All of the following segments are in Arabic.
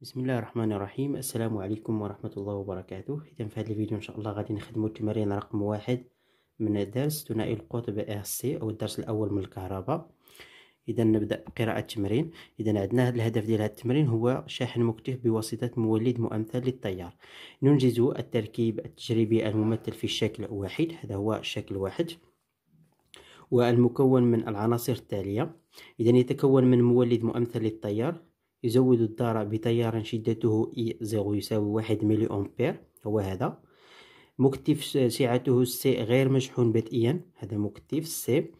بسم الله الرحمن الرحيم السلام عليكم ورحمة الله وبركاته إذا في هذا الفيديو إن شاء الله غادي نخدمو التمارين رقم واحد من درس ثنائي القطب إس سي أو الدرس الأول من الكهرباء إذا نبدأ بقراءة التمرين إذا عندنا هذا الهدف ديال هذا التمرين هو شاحن مكتف بواسطة مولد مؤمثل للتيار ننجز التركيب التجريبي الممثل في الشكل واحد هذا هو الشكل واحد والمكون من العناصر التالية إذا يتكون من مولد مؤمثل للتيار يزود الدارة بتيار شدته إي زيرو يساوي واحد ملي أمبير هو هذا مكتف سعته سي غير مشحون بدئيا هذا مكتف سي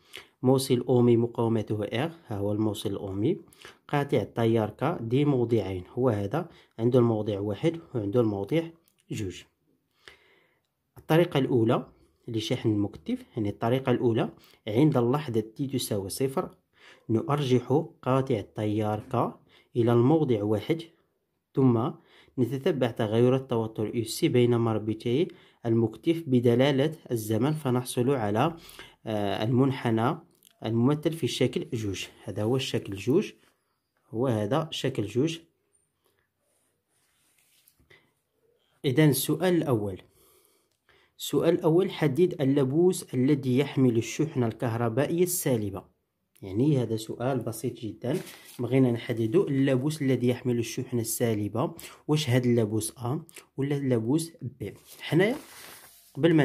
موصل أومي مقاومته إر ها هو الموصل الأومي قاطع التيار كا دي موضعين هو هذا عنده الموضع واحد وعنده الموضع جوج الطريقة الأولى لشحن المكتف يعني الطريقة الأولى عند اللحظة تي تساوي صفر نرجح قاطع التيار كا إلى الموضع واحد ثم نتتبع تغير التوتر UC بين مربطي المكتف بدلالة الزمن فنحصل على آه، المنحنى الممثل في الشكل جوج هذا هو الشكل جوج وهذا شكل جوج إذا السؤال الأول السؤال الأول حدد اللبوس الذي يحمل الشحنة الكهربائية السالبة يعني هذا سؤال بسيط جدا بغينا نحددو اللابوس الذي يحمل الشحنة السالبة واش هاد اللابوس أ ولا اللابوس ب حنايا قبل ما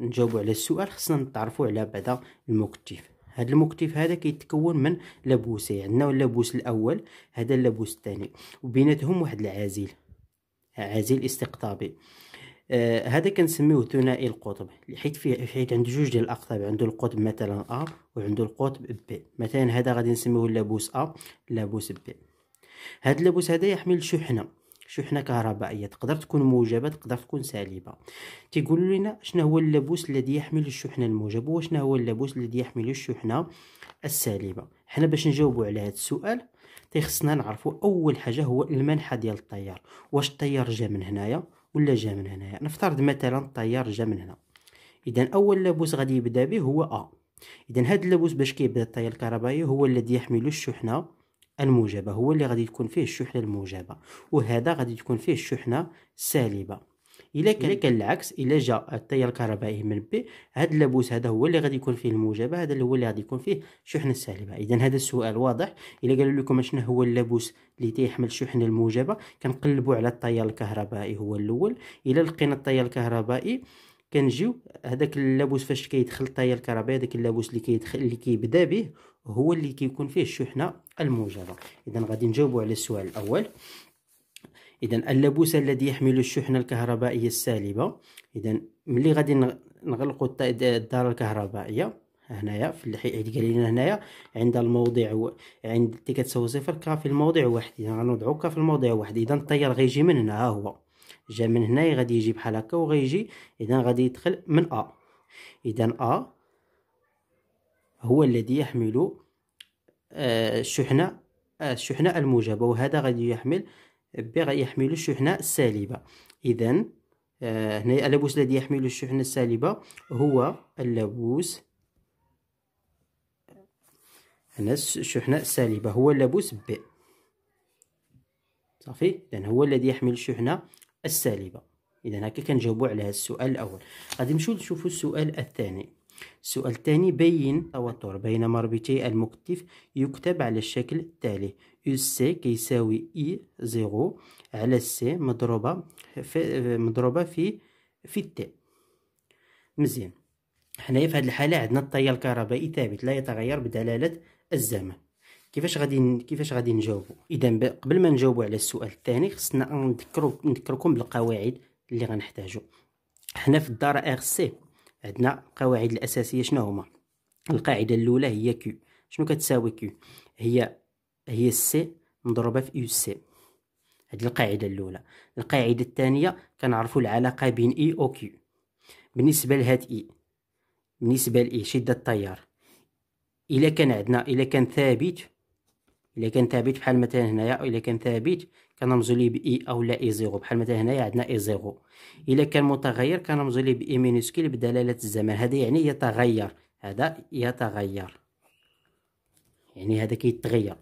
نجاوبو على السؤال خصنا نتعرفو على بعدا المكتف هاد المكتف هذا كيتكون من لابوسين عندنا اللابوس الاول هذا اللابوس الثاني وبيناتهم واحد العازل عازل استقطابي آه كنسميوه ثنائي القطب حيت فيه حيت عنده جوج ديال الاقطاب عنده القطب مثلا ا وعندو القطب بي مثلا هذا غادي نسميوه لابوس ا لابوس بي هاد اللابوس هذا يحمل شحنه شحنه كهربائيه تقدر تكون موجبه تقدر تكون سالبه تيقولوا لنا شنو هو اللابوس الذي يحمل الشحنه الموجبه وشنو هو اللابوس الذي يحمل الشحنه السالبه حنا باش نجاوبوا على هذا السؤال تيخصنا نعرفوا اول حاجه هو المنحى ديال التيار واش التيار جا من هنايا ولا جا من هنايا نفترض مثلا التيار جا من هنا اذا اول لابوس غادي يبدا به هو ا اذا هذا اللبوس باش كيبدا الطاية الكهربائي هو الذي يحمل الشحنة الموجبة هو اللي غادي تكون فيه الشحنة الموجبة وهذا غادي تكون فيه الشحنة السالبة الا كان كان العكس الا جا التيار الكهربائي من بي هذا اللابوس هذا هو اللي غادي يكون فيه الموجبه هذا اللي هو اللي غادي يكون فيه الشحنه السالبه اذا هذا السؤال واضح الا قالوا لكم شنو هو اللابوس اللي تيحمل الشحنه الموجبه كنقلبوا على التيار الكهربائي هو الاول الا لقينا التيار الكهربائي كنجيو هذاك اللابوس فاش كيدخل الطايه الكهربائيه هذاك اللابوس اللي كيدخل اللي كيبدا به هو اللي كيكون فيه الشحنه الموجبه اذا غادي نجاوبوا على السؤال الاول اذا اللابوس الذي يحمل الشحنه الكهربائيه السالبه اذا ملي غادي نغلقوا الدار الكهربائيه هنايا في اللي قال لنا هنايا عند الموضع و... عند تي كتساوي صفر كا في الموضع واحد اذا غنوضعو كا في الموضع واحد اذا الطيار غيجي من هنا ها هو جا من هنا غادي يجي بحال هكا وغيجي اذا غادي يدخل من ا اذا ا هو الذي يحمل آه، الشحنه آه، الشحنه الموجبه وهذا غادي يحمل بي يحمل الشحنه السالبه اذا آه، هنا اللبوس الذي يحمل الشحنه السالبه هو اللبوس هنا الشحنه السالبه هو اللبوس بي صافي اذا هو الذي يحمل الشحنه السالبة إذا هكا كنجاوبوا على هذا السؤال الأول غادي نمشيو نشوفوا السؤال الثاني السؤال الثاني بين التوتر بين مربطي المكتف يكتب على الشكل التالي يو سي كيساوي اي زيرو على سي مضروبة في مضروبة في في تي مزيان حنايا في هذه الحالة عندنا التيار الكهربائي ثابت لا يتغير بدلالة الزمن كيفاش غادي كيفاش غادي نجاوبوا اذا قبل ما نجاوبوا على السؤال الثاني خصنا نذكروا نذكركم بالقواعد اللي غنحتاجوا حنا في الدار ار سي عندنا القواعد الاساسيه شنو هما القاعده الاولى هي كيو شنو كتساوي كيو هي هي سي مضروبه في يو سي هذه القاعده الاولى القاعده الثانيه كنعرفوا العلاقه بين اي او كيو بالنسبه لهاد اي بالنسبه لاي شده التيار الا كان عندنا الا كان ثابت الا كان ثابت بحال مثلا هنايا الا كان ثابت كنرمزو ليه باي e او لا اي e زيرو بحال مثلا هنايا عندنا اي e زيرو الا كان متغير كنرمزو ليه باي مينوسكيل بدلاله الزمن هذا يعني يتغير هذا يتغير يعني هذا كيتغير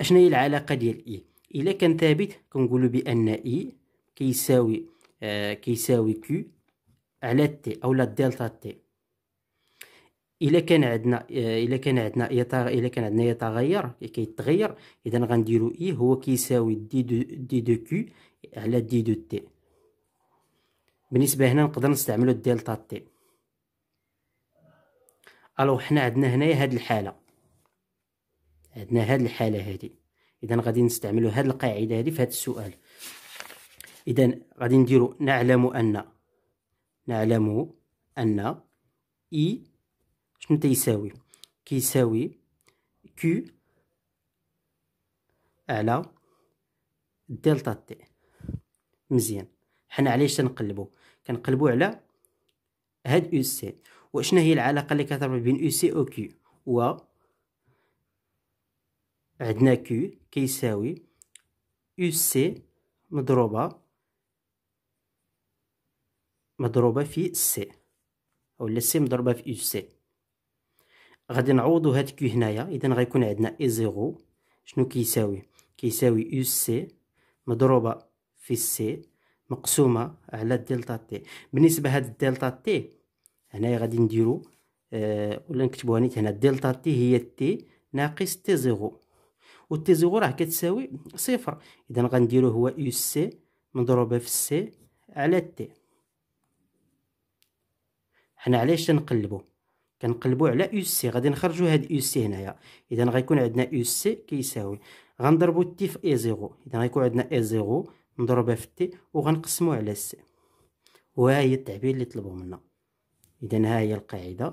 اشنو هي العلاقه ديال اي الا كان ثابت كنقولوا بان اي كيساوي آه كيساوي كيو على تي اولا دلتا تي الا كان عندنا آه، الا كان عندنا يتغ... الا كان عندنا يتغير كيتغير اذا غنديرو اي هو كيساوي دي دو دي دو كيو على دي دو تي بالنسبه هنا نقدر نستعملو الدلتا تي الو حنا عندنا هنايا هاد الحاله عندنا هاد الحاله هادي اذا غادي نستعملو هاد القاعده هادي في هاد السؤال اذا غادي نديرو نعلم ان نعلم ان اي e شنو تيساوي كيساوي كيو على دلتا تي مزيان حنا علاش تنقلبو كنقلبو على هاد او سي واشنا هي العلاقه اللي كتربط بين او سي او كيو و عندنا كيو كيساوي او سي مضروبه مضروبه في سي او سي مضروبه في او سي غادي نعوضو هاد كيو هنايا اذا غيكون عندنا اي زيرو شنو كيساوي كيساوي يو سي مضروبه في سي مقسومه على دلتا تي بالنسبه هاد الدلتا تي هنايا غادي نديرو أه ولا نكتبوها نيت هنا دلتا تي هي تي ناقص تي زيرو و تي زيرو راه كتساوي صفر اذا غنديرو هو يو سي مضروبه في سي على تي حنا علاش تنقلبو كنقلبوا على او سي غادي نخرجوا هاد او سي هنايا اذا غيكون عندنا او سي كيساوي غنضربوا تي في اي زيرو اذا غيكون عندنا اي زيرو نضربها في تي وغنقسموا على سي وها هي التعبير اللي طلبوا منا اذا ها هي القاعده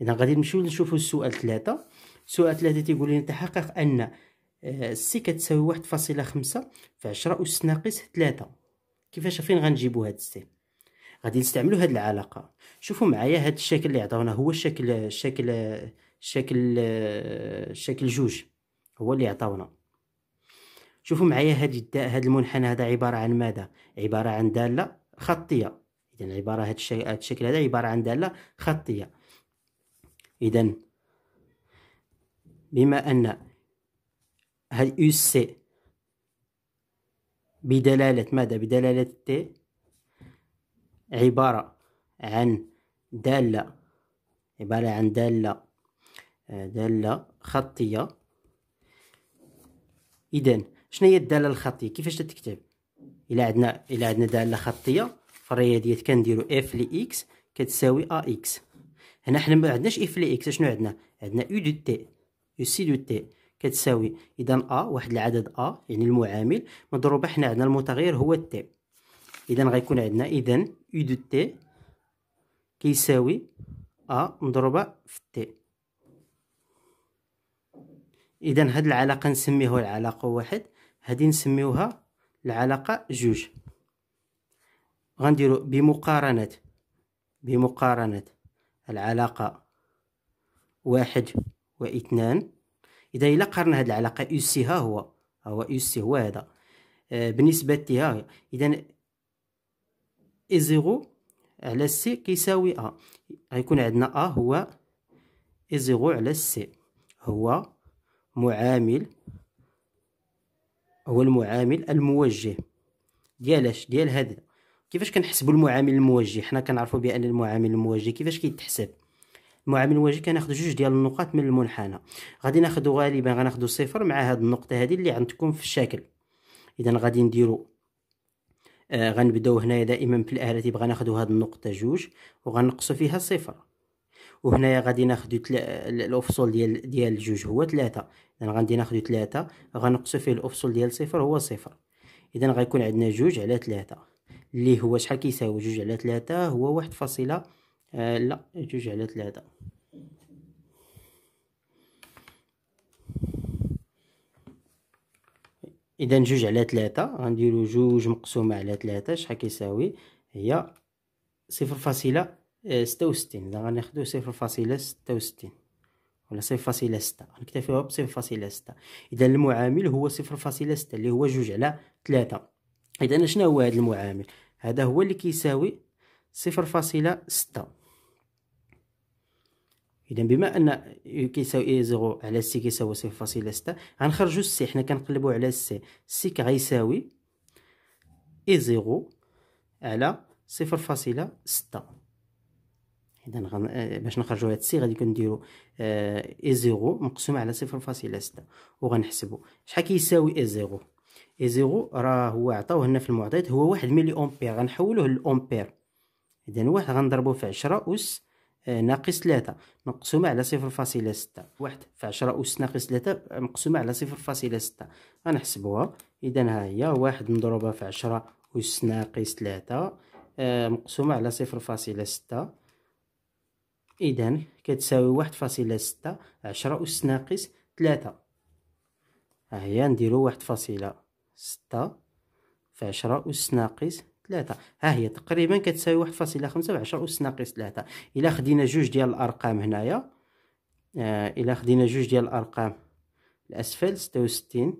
اذا غادي نمشيو نشوفوا السؤال ثلاثة سؤال ثلاثة تيقول لنا تحقق ان سي آه، كتساوي واحد فاصلة خمسة في عشرة أس ناقص ثلاثة كيفاش فين غنجيبو هاد السي غادي نستعملوا هذه العلاقه شوفوا معايا هذا الشكل اللي عطاونا هو الشكل الشكل الشكل الشكل جوج هو اللي عطاونا شوفوا معايا هذه هذا المنحنى هذا عباره عن ماذا عباره عن داله خطيه اذا عباره هذا الشكل هذا عباره عن داله خطيه اذا بما ان هاد يو سي بدلاله ماذا بدلاله تي عبارة عن دالة عبارة عن دالة آه، دالة خطية إذن شنو هي الدالة الخطية كيفاش تتكتب إلا عندنا إلا عندنا دالة خطية في الرياضيات كنديرو إف لي إكس كتساوي أ إكس هنا حنا ما عندناش إف لي إكس شنو عندنا عندنا أو دو تي أو سي دو تي كتساوي إذا أ واحد العدد أ يعني المعامل مضروبة حنا عندنا المتغير هو تي إذا غيكون عندنا إذا U دو تي كيساوي أ مضروبة في تي إذا هاد العلاقة نسميوها العلاقة واحد هادي نسميوها العلاقة جوج غنديرو بمقارنة بمقارنة العلاقة واحد واثنان إذا إلا قارنا هاد العلاقة أو سي ها هو هو أو سي هو هذا بالنسبة لها إذا اي زيرو على سي كيساوي ا غيكون عندنا ا هو اي زيرو على سي هو معامل هو المعامل الموجه ديال اش ديال هذا كيفاش كنحسبوا المعامل الموجه حنا كنعرفوا بان المعامل الموجه كيفاش كيتحسب المعامل الموجه كناخذ جوج ديال النقاط من المنحنى غادي ناخذ غالبا غناخذ صفر مع هاد النقطه هذه اللي عندكم في الشكل اذا غادي نديرو آه، غنبداو هنايا دائما في بالاله تيبغى ناخدو هاد النقطه جوج وغنقصو فيها صفر وهنايا غادي ناخدو تلا... الافصول ديال ديال جوج هو ثلاثة اذا غادي ناخذو ثلاثة غنقصو فيه الافصول ديال صفر هو صفر اذا غيكون عندنا جوج على ثلاثة اللي هو شحال كيساوي جوج على ثلاثة هو واحد فاصلة آه لا جوج على ثلاثة اذا جوج على ثلاثة غنديرو جوج مقسومه على ثلاثة شحال كيساوي هي صفر فاصله ستة وستين اذا غناخدو صفر فاصله ستة وستين ولا صفر فاصله ستة غنكتفيوها بصفر فاصله ستة اذا المعامل هو صفر فاصله ستة اللي هو جوج على ثلاثة اذا شناهو هاد المعامل هذا هو اللي كيساوي صفر فاصله ستة اذا بما ان يو كيساوي اي زيرو على سي كيساوي صفر فاصلة ستة غنخرجو السي حنا كنقلبو على السي سي غيساوي اي زيرو على صفر فاصلة ستة اذا غن... آه، باش نخرجو هاد سي غادي كنديرو آه اي زيرو مقسوم على صفر فاصلة ستة وغنحسبو شحال كيساوي اي زيرو اي زيرو راه هو عطاوه لنا في المعطيات هو واحد ملي امبير غنحولوه لامبير اذا واحد غنضربو في عشرة اس آه، ناقص 3 مقسومة على صفر فاصلة ستة واحد في عشرة أس ناقص 3 مقسومة على صفر فاصلة ستة غنحسبوها إذا ها هي واحد مضروبة في عشرة أس ناقص 3 مقسومة آه، على صفر فاصلة ستة إذا كتساوي واحد فاصلة ستة عشرة أس ناقص 3 ها هي نديرو واحد فاصلة ستة في عشرة أس ناقص 3 ها هي تقريبا كتساوي 1.5 بعشرة أس ناقص 3 إلا خدينا جوج ديال الأرقام هنايا آه، إلا خدينا جوج ديال الأرقام الأسفل ستة ستين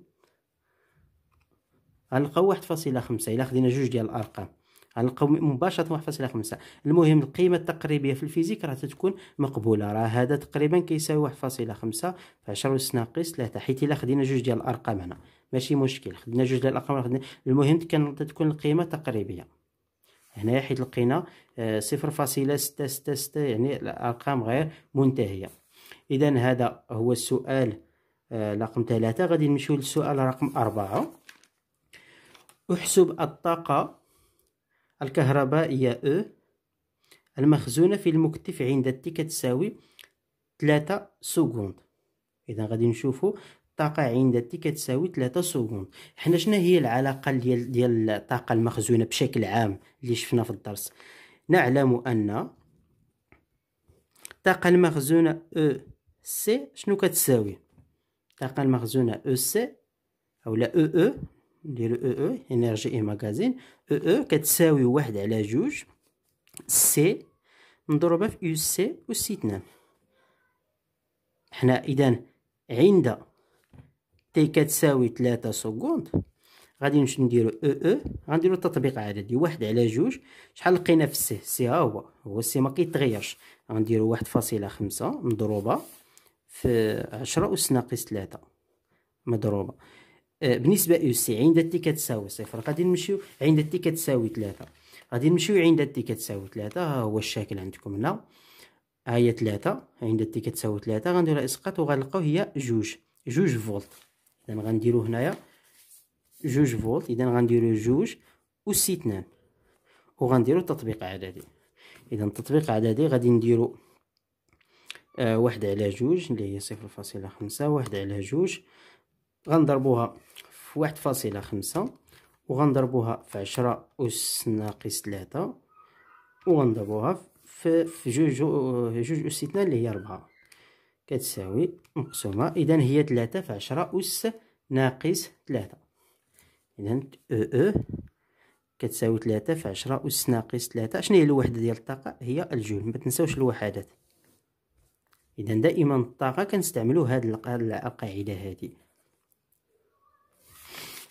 غنلقاو واحد فاصلة خمسة إلا خدينا جوج ديال الأرقام غنلقاو مباشرة واحد فاصلة خمسة المهم القيمة التقريبية في الفيزيك راه تتكون مقبولة راه هذا تقريبا كيساوي واحد فاصلة خمسة في عشرة أس ناقص 3 حيت إلا خدينا جوج ديال الأرقام هنا ماشي مشكل خدنا جوج ديال الارقام خدنا المهم كان تكون القيمه تقريبيه هنايا حيت لقينا آه، صفر فاصله ستة ستة ستة يعني الارقام غير منتهيه اذا هذا هو السؤال آه، رقم ثلاثة غادي نمشيو للسؤال رقم أربعة احسب الطاقة الكهربائية أو المخزونة في المكتف عند التي كتساوي ثلاثة سكوند إذا غادي نشوفو الطاقة عند تي كتساوي 3 سكوند حنا شنو هي العلاقة ديال ديال الطاقة المخزونة بشكل عام اللي شفنا في الدرس نعلم أن الطاقة المخزونة او e سي شنو كتساوي الطاقة المخزونة او e سي أو لا او e او نديرو او او انرجي اي ماغازين او او كتساوي واحد على جوج سي مضروبة في او سي أو سي تنام حنا إذا عند تي كتساوي تلاتة سكوند غادي نمشي نديرو او او غنديرو تطبيق عددي واحد على جوج شحال لقينا في السي سي ها هو هو السي ما كيتغيرش غنديرو واحد فاصلة خمسة مضروبة في عشرة أس ناقص تلاتة مضروبة أه، بالنسبة او سي عند تي كتساوي صفر غادي نمشيو عند تي كتساوي تلاتة غادي نمشيو عند تي كتساوي تلاتة ها هو الشكل عندكم هنا ها هي تلاتة عند تي كتساوي تلاتة غنديرو اسقاط وغنلقاو هي جوج جوج فولت اذا غنديرو هنايا جوج فولت اذا غنديرو جوج اس اثنان وغنديرو تطبيق عددي اذا تطبيق عددي غادي نديرو آه واحد على جوج اللي هي صفر فاصلة خمسة واحد على جوج غنضربوها في واحد فاصلة خمسة وغنضربوها في عشرة أس ناقص ثلاثة وغنضربوها في جوج جوج أس اثنان اللي هي ربعة كتساوي مقسومة إذا هي ثلاثة في عشرة أس ناقص ثلاثة إذا أو أو كتساوي ثلاثة في عشرة أس ناقص ثلاثة شنو هي الوحدة ديال الطاقة هي الجول متنساوش الوحدات إذا دائما الطاقة كنستعملو هاد القاعدة هادي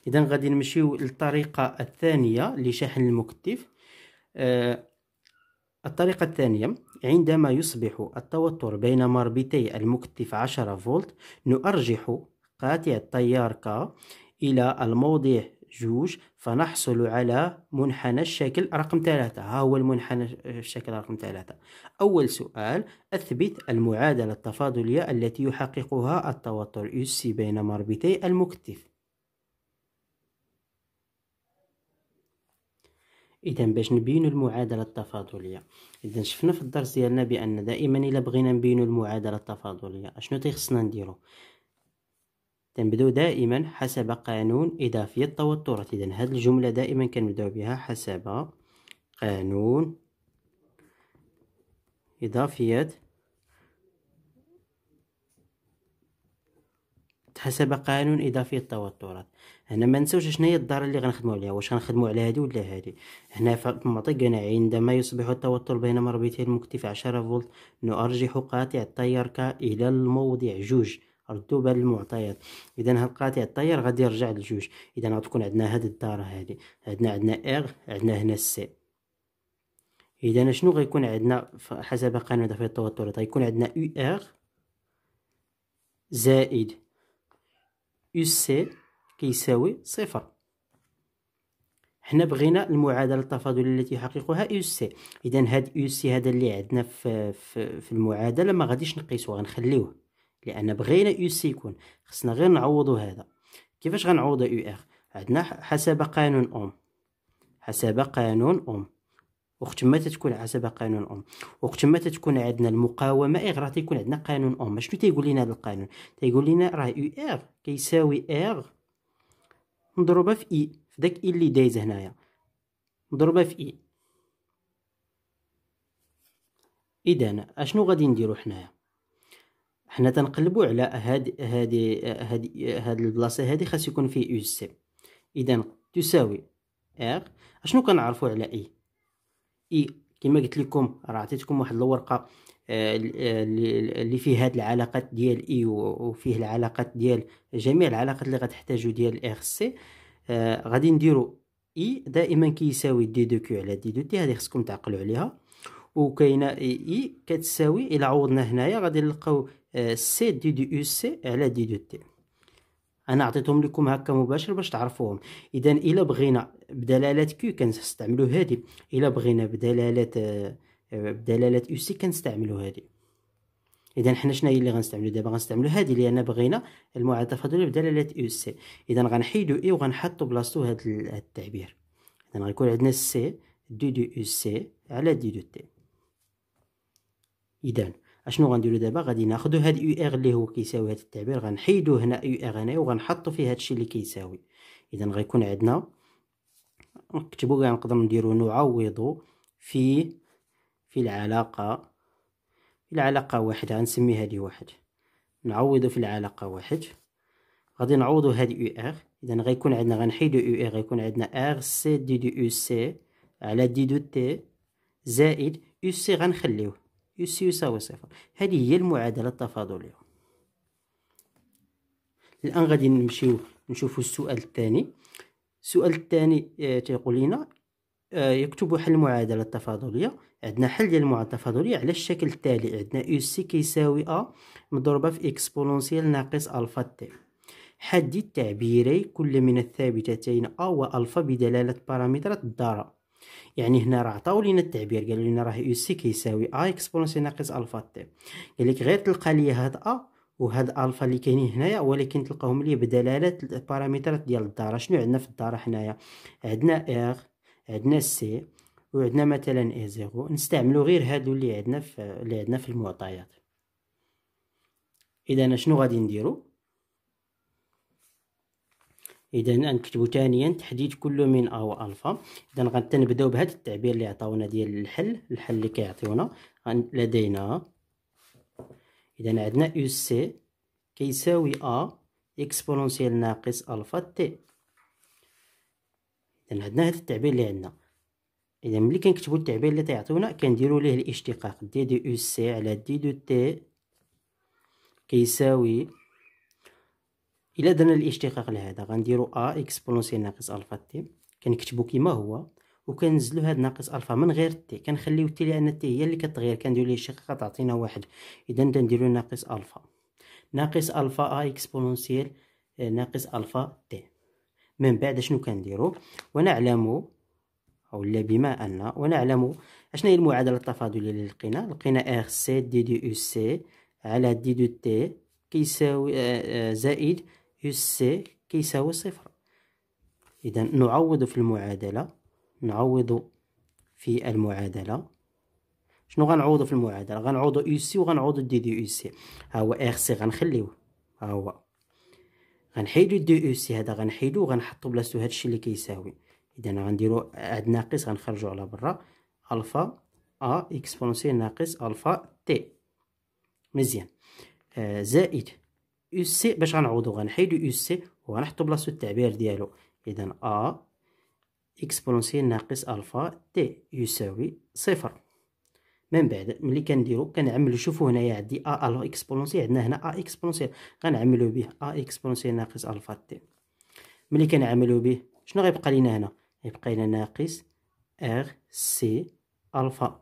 إذا غادي نمشيو للطريقة الثانية لشحن المكتف آه الطريقة الثانية عندما يصبح التوتر بين مربطي المكتف 10 فولت نرجح قاطع التيار ك إلى الموضع جوج فنحصل على منحنى الشكل رقم ثلاثة ها هو المنحنى الشكل رقم ثلاثة أول سؤال أثبت المعادلة التفاضلية التي يحققها التوتر يسي بين مربطي المكتف اذا باش نبينوا المعادله التفاضليه اذا شفنا في الدرس ديالنا بان دائما الا بغينا نبينوا المعادله التفاضليه اشنو تيخصنا نديرو تنبداو دائما حسب قانون اضافيه التوترات اذا هذه الجمله دائما كنبداو بها حسب قانون اضافيه حسب قانون إضافية التوترات هنا ما نساوش شنو هي الدار اللي غنخدموا عليها واش غنخدموا على هذه ولا هذه هنا في فالمعطي قال عندما يصبح التوتر بين مربطي المكتف 10 فولت نرجح قاطع التيار ك الى الموضع جوج ردوا بال المعطيات اذا هاد قاطع التيار غادي يرجع لجوج اذا غتكون عندنا هاد الدار هادي عندنا عندنا ار عندنا هنا سي اذا شنو غيكون عندنا حسب قانون دفع التوتر غيكون عندنا او اغ زائد او سي كيساوي صفر حنا بغينا المعادله التفاضليه التي يحققها يو سي اذا هاد يو سي هذا اللي عندنا في, في, المعادله ما غاديش نقيسوه غنخليوه لان بغينا يو سي يكون خصنا غير نعوضو هذا كيفاش غنعوض يو ار عندنا حسب قانون اوم حسب قانون اوم وقت ما تتكون حسب قانون اوم وقت ما تتكون عندنا المقاومه اغ إيه، راه تيكون عندنا قانون اوم شنو تيقول لنا هذا القانون تيقول لنا راه يو ار كيساوي ار نضربها في اي e. في داك اي e اللي دايز هنايا نضربها في اي e. اذا اشنو غادي نديرو حنايا حنا تنقلبو على هاد هاد هاد هاد البلاصه هادي خاص يكون فيه يو سي اذا تساوي ار اشنو كنعرفو على اي اي كما قلت لكم راه عطيتكم واحد الورقه آه، اللي فيه هاد العلاقات ديال اي وفيه العلاقات ديال جميع العلاقات اللي غتحتاجو ديال ار سي آه، غادي نديرو اي دائما كيساوي دي دو كيو على دي دو تي هذه خصكم تعقلوا عليها وكاينه اي اي كتساوي الا عوضنا هنايا غادي نلقاو سي آه، دي دو او سي على دي دو تي انا عطيتهم لكم هكا مباشر باش تعرفوهم اذا الا بغينا بدلالات كيو كنستعملوا هذه الا بغينا آه بدلاله او سي كنستعملوا هذه اذا حنا شنو هي اللي غنستعملو دابا غنستعملو هذه لان بغينا المعادله هذول بدلاله او سي اذا غنحيدو اي وغنحطوا بلاصتو هذا التعبير اذا غيكون عندنا سي دو دو او سي على دي دو تي اذا اشنو غنديرو دابا غادي ناخدو هاد يو ار اللي هو كيساوي هاد التعبير غنحيدو هنا يو ار هنايا وغنحطوا فيه الشيء اللي كيساوي اذا غيكون عندنا نكتبو كاع نقدر نديرو نعوض في في العلاقة في العلاقة واحد غنسمي هادي واحد نعوضو في العلاقة واحد غادي نعوضو هادي او ار اذا غيكون عندنا غنحيدو او ار غيكون عندنا ار سي دي دو او سي على دي دو تي زائد او سي غنخليوه او سي يساوي صفر هادي هي المعادلة التفاضلية الان غادي نمشيو نشوفو السؤال الثاني السؤال الثاني آه، تيقول لنا آه، يكتبوا حل المعادله التفاضليه عندنا حل ديال المعادله التفاضليه على الشكل التالي عندنا او سي كيساوي ا مضروبه في اكسبونونسيال ناقص الفا تي حدد تعبيري كل من الثابتتين ا والفا بدلاله بارامترات الداره يعني هنا راه عطاو لينا التعبير قالوا لنا راه او سي كيساوي ا اكسبونونسيال ناقص الفا تي قال لك غير تلقى لي هاد ا وهاد الفا اللي كاينين هنايا ولكن تلقاهم لي بدلاله البارامترات ديال الداره شنو عندنا في الداره حنايا عندنا ار عندنا سي وعندنا مثلا اي زيرو نستعملو غير هادو اللي عندنا في اللي عندنا في المعطيات اذا شنو غادي نديرو اذا نكتبو ثانيا تحديد كل من ا و الفا اذا غنبداو بهذا التعبير اللي عطاونا ديال الحل الحل اللي كيعطيونا لدينا اذا عندنا يو سي كيساوي ا اكسبونونسيال ناقص الفا تي لان عندنا هذا التعبير اللي عندنا اذا ملي كنكتبوا التعبير اللي تيعطيونا كنديروا ليه الاشتقاق دي دو او سي على دي دو تي كيساوي الا درنا الاشتقاق لهذا غنديرو ا اكس ناقص الفا تي كنكتبو كيما هو وكنزلوا هاد ناقص الفا من غير تي كنخليو تي لان تي هي اللي كتغير كنديرو ليه الاشتقاق تعطينا واحد اذا نديرو ناقص الفا ناقص الفا ا اكسبونونسيال ناقص الفا تي من بعد شنو كنديرو ونعلم او لا بما ان ونعلم اشنا هي المعادله التفاضليه اللي لقينا لقينا ار سي دي دو او سي على دي دو تي كيساوي آه، آه، زائد يو سي كيساوي صفر اذا نعوض في المعادله نعوض في المعادله شنو غنعوضو في المعادله غنعوضو او سي وغنعوضو دي دي او سي ها هو ار سي غنخليوه ها هو غنحيدو الدي او سي هذا غنحيدو وغنحطو بلاصتو هادشي اللي كيساوي اذا غنديرو عاد ناقص غنخرجو على برا الفا ا اكسبونسيال ناقص الفا تي مزيان آه زائد او سي باش غنعوضو غنحيدو او سي وغنحطو بلاصتو التعبير ديالو اذا ا اكسبونسيال ناقص الفا تي يساوي صفر من بعد ملي كنديرو كنعملو شوفو هنايا عندي ا الو اكسبونونسيال عندنا هنا ا اكسبونونسيال غنعملو به ا اكسبونونسيال ناقص الفا تي ملي كنعملو به شنو غيبقى لينا هنا غيبقى لينا ناقص ار سي الفا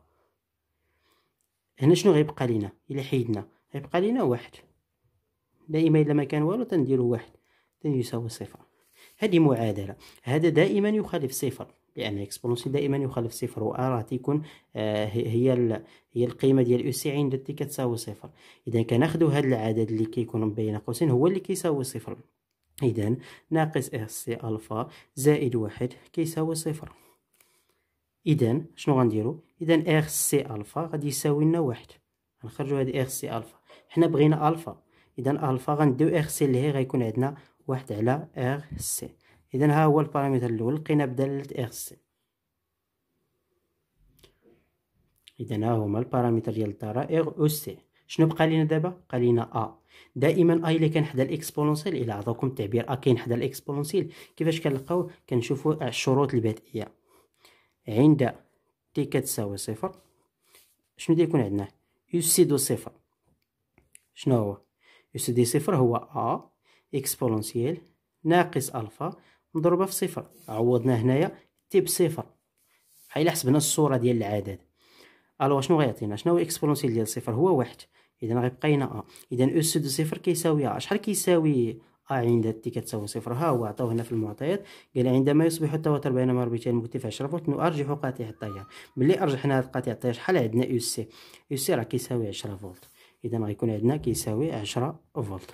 هنا شنو غيبقى لينا الا حيدنا غيبقى لينا واحد دائما الا ما كان والو تنديرو واحد يساوي صفر هذه معادله هذا دائما يخالف صفر لأن إكسبونونسي دائما يخالف صفر و ار تيكون آه، هي هي القيمة ديال أو سي عند تي كتساوي صفر إذا كناخدو هاد العدد اللي كيكون بين قوسين هو اللي كيساوي صفر إذا ناقص إس سي ألفا زائد واحد كيساوي صفر إذا شنو غنديرو إذا إخ سي ألفا غادي يساوي لنا واحد غنخرجوا هاد إخ سي ألفا حنا بغينا ألفا إذا ألفا غنديو إخ سي اللي هي غيكون عندنا واحد على إخ سي اذا ها هو البارامتر الاول لقينا بدالة اكس اذا ها هما البارامتر ديال الدائره او سي شنو بقى لينا دابا بقى لينا ا دائما اي اللي كان حدا الاكسبونونسيال الى عطاكم التعبير ا كاين حدا الاكسبونونسيال كيفاش كنلقاو كنشوفوا الشروط البدائيه عند تي كتساوي صفر شنو يكون عندنا يسيدو صفر شنو هو يسيدي صفر هو ا اكسبونونسيال ناقص الفا مضروبه في صفر عوضنا هنايا تي بصفر بحال حسبنا الصوره ديال العدد الو شنو غيعطينا شنو هو اكسبونونسيال ديال صفر هو واحد اذا غيبقى لنا ا اذا اس دو صفر كيساوي ا شحال كيساوي ا عند تي كتساوي صفر ها هو عطاو هنا في المعطيات قال عندما يصبح التوتر بين مربتين عشرة فولت نرجح قاطع التيار ملي ارجحنا هذا القاطع التيار شحال عندنا يو سي يو سي راه كيساوي 10 فولت اذا غيكون عندنا كيساوي 10 فولت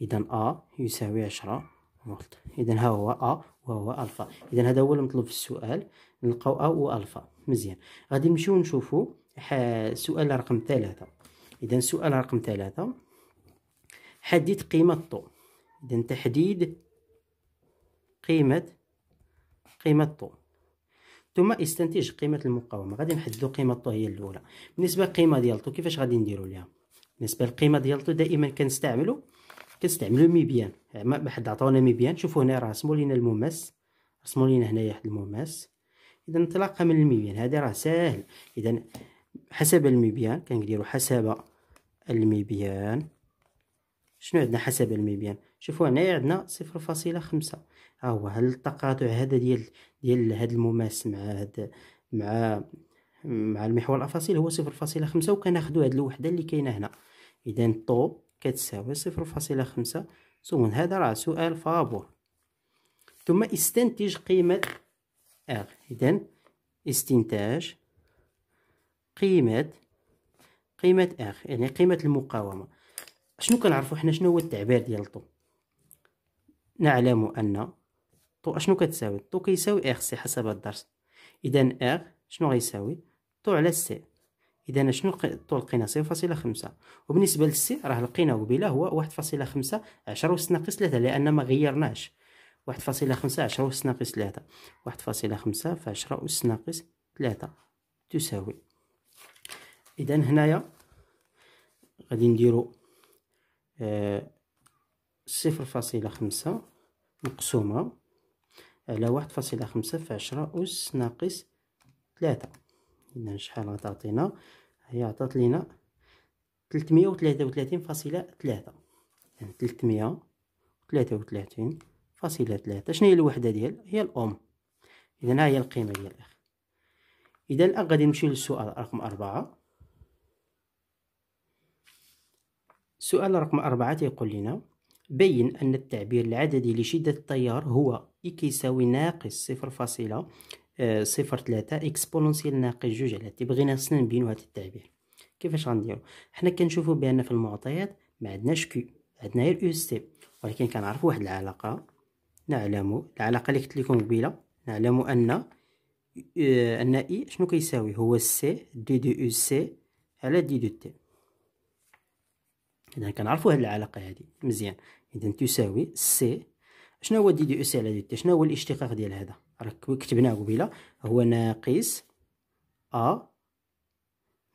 اذا ا يساوي 10 فولت اذا ها هو ا وهو الفا اذا هذا هو المطلوب في السؤال نلقاو ا والفا مزيان غادي نمشيو نشوفوا سؤال رقم ثلاثة اذا سؤال رقم ثلاثة حدد قيمة الطو اذا تحديد قيمة قيمة الطو ثم استنتج قيمة المقاومة غادي نحددو قيمة الطو هي الأولى بالنسبة للقيمة ديال طو كيفاش غادي نديرو ليها بالنسبة للقيمة ديال طو دائما كنستعملو كنستعملو ميبيان بحد عطاونا ميبيان شوفو هنا راه رسمو لينا المماس رسمو لينا هنايا واحد المماس اذا انطلاقا من الميبيان هذا راه ساهل اذا حسب الميبيان كنديرو حسب الميبيان شنو عندنا حسب الميبيان شوفو هنايا عندنا صفر فاصلة خمسة ها هو هل التقاطع هذا ديال ديال هاد المماس مع هاد مع مع المحور الافاصيل هو صفر فاصلة خمسة وكناخدو هاد الوحده اللي كاينه هنا اذا طو كتساوي صفر فاصلة خمسة ثم هذا راه سؤال فابور ثم استنتج قيمة R إذن استنتاج قيمة قيمة R يعني قيمة المقاومة شنو كنعرفو حنا شنو هو التعبير ديال طو نعلم أن طو أشنو كتساوي طو كيساوي R سي حسب الدرس إذن R شنو غيساوي طو على سي إذا شنو طول لقينا صفر فاصلة خمسة وبالنسبة للسي راه لقيناه قبيله هو واحد فاصلة خمسة عشرة وس ناقص ثلاثة لأن ما غيرناش واحد فاصلة خمسة عشرة وس ناقص ثلاثة واحد فاصلة خمسة في عشرة أس ناقص ثلاثة تساوي إذا هنايا غادي نديرو آه، صفر فاصلة خمسة مقسومة على واحد فاصلة خمسة في عشرة أس ناقص ثلاثة شحال غتعطينا هي عطات لينا 333.3 فاصلة 3 يعني 333 فاصلة 3 شنو هي الوحدة ديال هي الأم إذا ها هي القيمة ديال الأخ إذا الآن غادي نمشيو للسؤال رقم أربعة السؤال رقم أربعة تيقول لنا بين أن التعبير العددي لشدة التيار هو إي كيساوي ناقص صفر فاصلة صفر ثلاثة اكسبونونسيال ناقص جوج على تي بغينا خصنا نبينو هاد التعبير كيفاش غنديرو حنا كنشوفو بان في المعطيات ما عندناش كيو عندنا غير او سي ولكن كنعرفو واحد العلاقة نعلمو العلاقة اللي قلت لكم قبيلة نعلمو ان آه، ان اي e شنو كيساوي هو سي دي دو او سي على دي دو تي اذا كنعرفو هاد العلاقة هادي مزيان اذا تساوي سي شنو هو دي دو او سي على دي تي شنو هو الاشتقاق ديال هذا راه كتبناه قبيله هو ناقص ا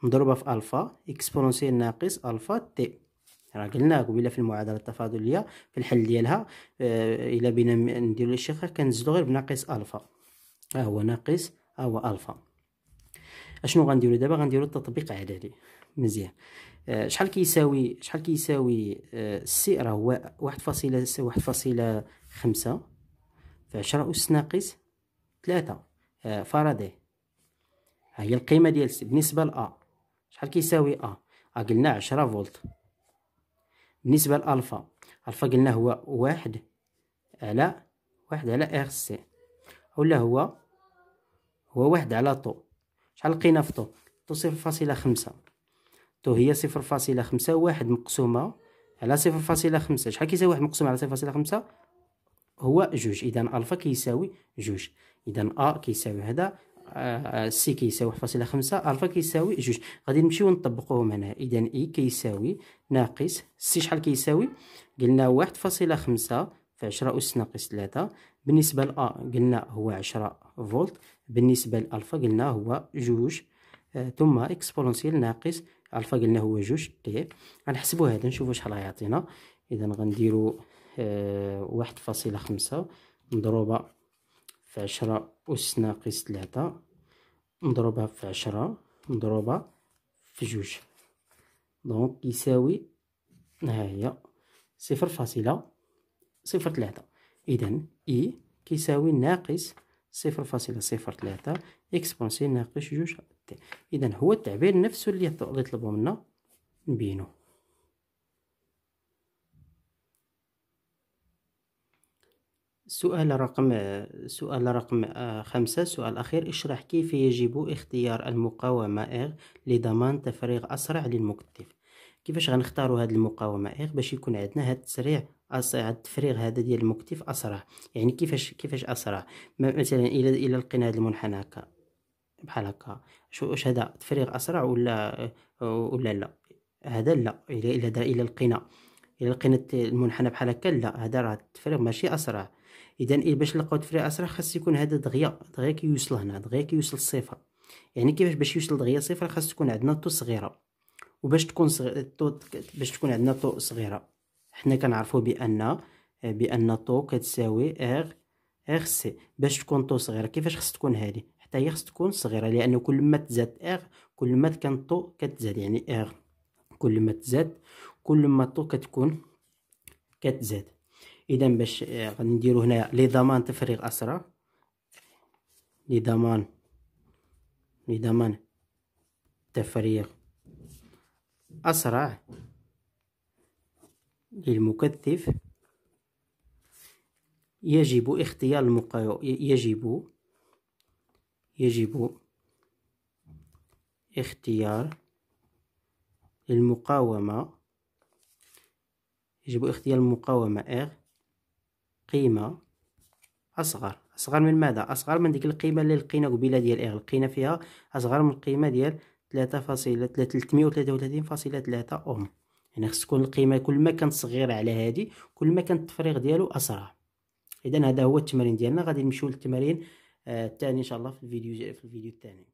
مضروبه في الفا اكسبونسيال ناقص الفا تي يعني راه قلنا قبيله في المعادله التفاضليه في الحل ديالها آه الا بينا نديرو الاشتقاق كنزيدو غير بناقص الفا ها هو ناقص ها هو الفا اشنو غنديرو دابا غنديرو التطبيق عددي مزيان آه شحال كيساوي شحال كيساوي آه السي راه هو واحد فاصلة واحد فاصلة خمسة في عشرة أس ناقص 3 آه، فارادي ها هي القيمه ديال بالنسبه ل ا شحال كيساوي ا أ قلنا عشرة فولت بالنسبه لالفا الفا قلنا هو واحد على واحد على ار سي ولا هو هو واحد على طو شحال لقينا في طو طو صفر فاصلة خمسة طو هي صفر فاصلة خمسة واحد مقسومة على صفر فاصلة خمسة شحال كيساوي واحد مقسوم على صفر فاصلة خمسة هو جوج إذا ألفا كيساوي جوج اذا ا كيساوي هذا سي آه، كيساوي واحد فاصله خمسه الفا كيساوي جوج غادي نمشيو نطبقوهم هنا اذا اي e كيساوي ناقص سي شحال كيساوي قلنا واحد فاصلة خمسة في عشرة أس ناقص ثلاثة بالنسبة لأ قلنا هو عشرة فولت بالنسبة لألفا قلنا هو جوج آه ثم إكسبونسيال ناقص ألفا قلنا هو جوج تي إيه. غنحسبو هذا نشوفو شحال غيعطينا إذا غنديرو آه واحد فاصلة خمسة مضروبة في عشرة أس ناقص تلاتة مضروبة في عشرة مضروبة في جوج دونك يساوي ها هي صفر فاصلة صفر تلاتة إذا إي كيساوي ناقص صفر فاصلة صفر تلاتة إكس ناقص جوج تي إذا هو التعبير نفسه اللي طلبوا منا نبينوه سؤال رقم سؤال رقم آه، خمسة سؤال أخير اشرح كيف يجب اختيار المقاومة إغ لضمان تفريغ أسرع للمكتف كيفاش غنختاروا هاد المقاومة إغ باش يكون عندنا هاد التسريع هاد التفريغ هذا ديال المكتف أسرع يعني كيفاش كيفاش أسرع مثلا إلى إلى لقينا هاد المنحنى هكا بحال هكا شو واش هذا تفريغ أسرع ولا ولا لا هذا لا إلى إلى إلى لقينا إلى لقينا المنحنى بحال هكا لا هذا راه التفريغ ماشي أسرع اذا إيه باش نلقاو تفريع اسرع خاص يكون هذا دغيا دغيا كيوصل هنا دغيا كيوصل الصفر يعني كيفاش باش يوصل دغيا صفر خاص تكون عندنا طو صغيره وباش تكون صغيرة طو باش تكون عندنا طو صغيره حنا كنعرفوا بان بان طو كتساوي ار ار سي باش تكون طو صغيره كيفاش خاص تكون هذه حتى هي خاص تكون صغيره لانه كل ما تزاد ار كل ما كان طو كتزاد يعني ار كل ما تزاد كل ما طو كتكون كتزاد اذا باش آه، غنديرو هنا ضمان تفريغ اسرى لي ضمان تفريغ اسرع للمكثف يجب اختيار المقاو يجب يجب اختيار المقاومة يجب اختيار المقاومة اغ قيمة أصغر أصغر من ماذا أصغر من ديك القيمة اللي لقينا قبيلة ديال إيه لقينا فيها أصغر من القيمة ديال ثلاثة فاصلة تلتمية وثلاثة وثلاثين فاصلة ثلاثة أم يعني خص تكون القيمة كل ما كانت صغيرة على هادي كل ما كان التفريغ ديالو أسرع إذا هذا هو التمرين ديالنا غادي نمشيو للتمرين آه، الثاني آه إن شاء الله في الفيديو في الفيديو الثاني